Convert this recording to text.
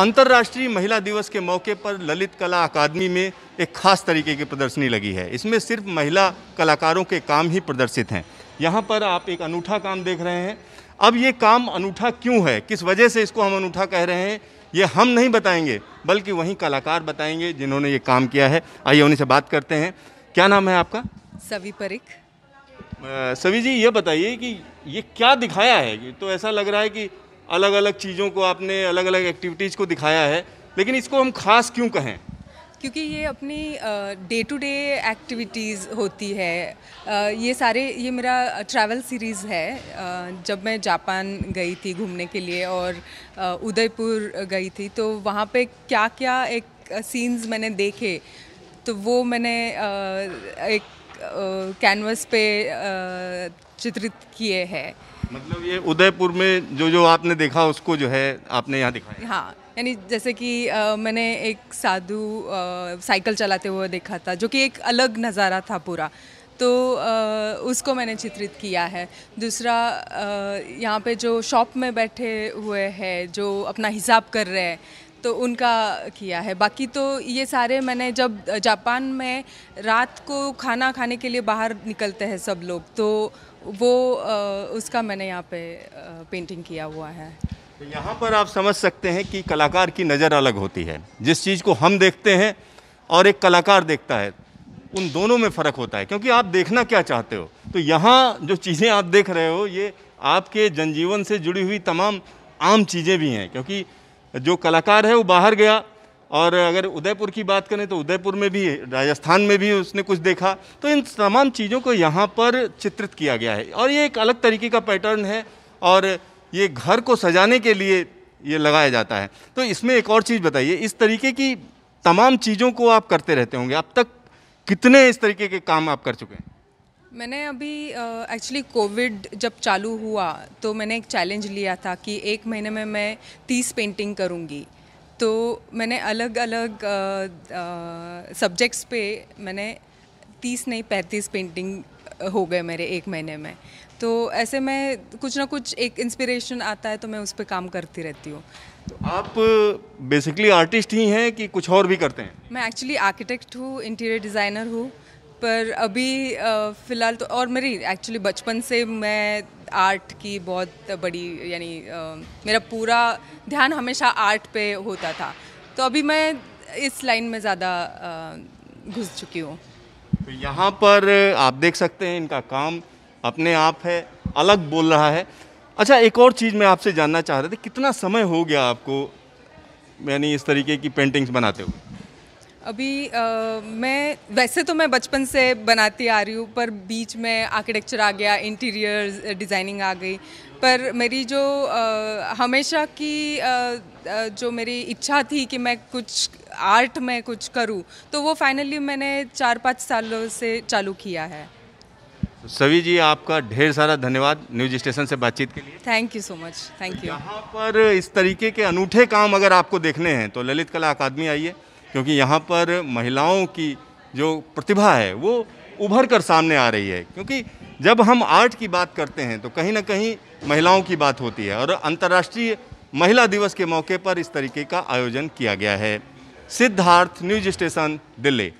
अंतर्राष्ट्रीय महिला दिवस के मौके पर ललित कला अकादमी में एक खास तरीके की प्रदर्शनी लगी है इसमें सिर्फ महिला कलाकारों के काम ही प्रदर्शित हैं यहाँ पर आप एक अनूठा काम देख रहे हैं अब ये काम अनूठा क्यों है किस वजह से इसको हम अनूठा कह रहे हैं ये हम नहीं बताएंगे बल्कि वहीं कलाकार बताएंगे जिन्होंने ये काम किया है आइए उन्हीं से बात करते हैं क्या नाम है आपका सवि परिक सवि जी ये बताइए कि ये क्या दिखाया है तो ऐसा लग रहा है कि अलग अलग चीज़ों को आपने अलग अलग एक्टिविटीज़ को दिखाया है लेकिन इसको हम खास क्यों कहें क्योंकि ये अपनी डे टू डे एक्टिविटीज़ होती है आ, ये सारे ये मेरा ट्रैवल सीरीज़ है आ, जब मैं जापान गई थी घूमने के लिए और उदयपुर गई थी तो वहाँ पे क्या क्या एक सीन्स मैंने देखे तो वो मैंने एक कैनवस पे चित्रित किए हैं मतलब ये उदयपुर में जो जो आपने देखा उसको जो है आपने यहाँ दिखाया हाँ यानी जैसे कि मैंने एक साधु साइकिल चलाते हुए देखा था जो कि एक अलग नज़ारा था पूरा तो आ, उसको मैंने चित्रित किया है दूसरा यहाँ पे जो शॉप में बैठे हुए हैं जो अपना हिसाब कर रहे हैं तो उनका किया है बाकी तो ये सारे मैंने जब जापान में रात को खाना खाने के लिए बाहर निकलते हैं सब लोग तो वो उसका मैंने यहाँ पे पेंटिंग किया हुआ है तो यहाँ पर आप समझ सकते हैं कि कलाकार की नज़र अलग होती है जिस चीज़ को हम देखते हैं और एक कलाकार देखता है उन दोनों में फ़र्क होता है क्योंकि आप देखना क्या चाहते हो तो यहाँ जो चीज़ें आप देख रहे हो ये आपके जनजीवन से जुड़ी हुई तमाम आम चीज़ें भी हैं क्योंकि जो कलाकार है वो बाहर गया और अगर उदयपुर की बात करें तो उदयपुर में भी राजस्थान में भी उसने कुछ देखा तो इन तमाम चीज़ों को यहाँ पर चित्रित किया गया है और ये एक अलग तरीके का पैटर्न है और ये घर को सजाने के लिए ये लगाया जाता है तो इसमें एक और चीज़ बताइए इस तरीके की तमाम चीज़ों को आप करते रहते होंगे अब तक कितने इस तरीके के काम आप कर चुके हैं मैंने अभी एक्चुअली uh, कोविड जब चालू हुआ तो मैंने एक चैलेंज लिया था कि एक महीने में मैं तीस पेंटिंग करूँगी तो मैंने अलग अलग सब्जेक्ट्स uh, uh, पे मैंने तीस नहीं पैंतीस पेंटिंग हो गए मेरे एक महीने में तो ऐसे में कुछ ना कुछ एक इंस्पिरेशन आता है तो मैं उस पर काम करती रहती हूँ तो आप बेसिकली आर्टिस्ट ही हैं कि कुछ और भी करते हैं मैं एक्चुअली आर्किटेक्ट हूँ इंटीरियर डिज़ाइनर हूँ पर अभी फ़िलहाल तो और मेरी एक्चुअली बचपन से मैं आर्ट की बहुत बड़ी यानी मेरा पूरा ध्यान हमेशा आर्ट पे होता था तो अभी मैं इस लाइन में ज़्यादा घुस चुकी हूँ तो यहाँ पर आप देख सकते हैं इनका काम अपने आप है अलग बोल रहा है अच्छा एक और चीज़ मैं आपसे जानना चाह रहा था कितना समय हो गया आपको यानी इस तरीके की पेंटिंग्स बनाते हुए अभी आ, मैं वैसे तो मैं बचपन से बनाती आ रही हूँ पर बीच में आर्किटेक्चर आ गया इंटीरियर डिज़ाइनिंग आ गई पर मेरी जो आ, हमेशा की आ, जो मेरी इच्छा थी कि मैं कुछ आर्ट में कुछ करूँ तो वो फाइनली मैंने चार पाँच सालों से चालू किया है तो सभी जी आपका ढेर सारा धन्यवाद न्यूज स्टेशन से बातचीत के लिए thank you so much thank you यहाँ पर इस तरीके के अनूठे काम अगर आपको देखने हैं तो ललित कला अकादमी आइए क्योंकि यहाँ पर महिलाओं की जो प्रतिभा है वो उभर कर सामने आ रही है क्योंकि जब हम आर्ट की बात करते हैं तो कहीं ना कहीं महिलाओं की बात होती है और अंतर्राष्ट्रीय महिला दिवस के मौके पर इस तरीके का आयोजन किया गया है सिद्धार्थ न्यूज स्टेशन दिल्ली